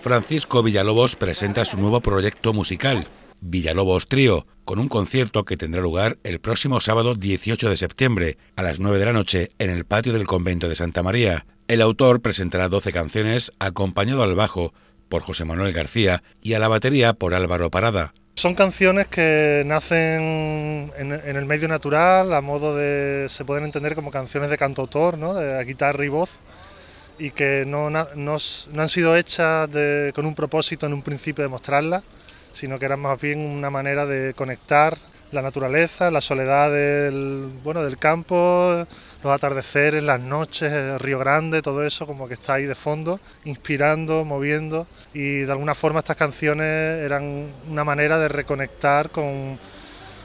Francisco Villalobos presenta su nuevo proyecto musical, Villalobos Trío, con un concierto que tendrá lugar el próximo sábado 18 de septiembre a las 9 de la noche en el patio del convento de Santa María. El autor presentará 12 canciones acompañado al bajo por José Manuel García y a la batería por Álvaro Parada. Son canciones que nacen en, el medio natural, a modo de. se pueden entender como canciones de cantautor, ¿no? de guitarra y voz y que no, han sido hechas con un propósito en un principio de mostrarlas, sino que eran más bien una manera de conectar la naturaleza, la soledad del, bueno, del campo, los atardeceres, las noches, Río Grande, todo eso como que está ahí de fondo, inspirando, moviendo. Y de alguna forma estas canciones eran una manera de reconectar con,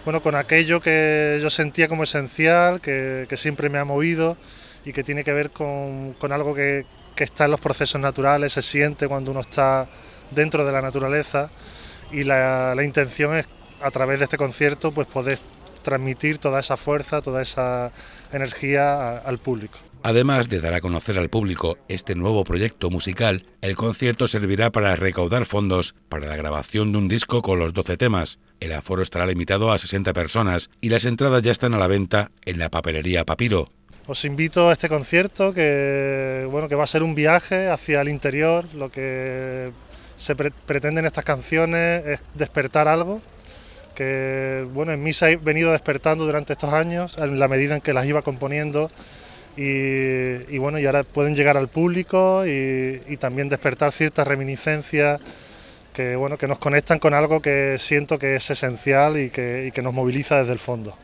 bueno, con aquello que yo sentía como esencial, que, que siempre me ha movido y que tiene que ver con, algo que, está en los procesos naturales, se siente cuando uno está dentro de la naturaleza y la, intención es a través de este concierto pues poder transmitir toda esa fuerza, toda esa energía al público. Además de dar a conocer al público este nuevo proyecto musical, el concierto servirá para recaudar fondos para la grabación de un disco con los 12 temas. El aforo estará limitado a 60 personas y las entradas ya están a la venta en la papelería Papiro os invito a este concierto que bueno que va a ser un viaje hacia el interior lo que se pretende en estas canciones es despertar algo que bueno en mí se ha venido despertando durante estos años en la medida en que las iba componiendo y, bueno y ahora pueden llegar al público y, también despertar ciertas reminiscencias que bueno que nos conectan con algo que siento que es esencial y que, y que nos moviliza desde el fondo.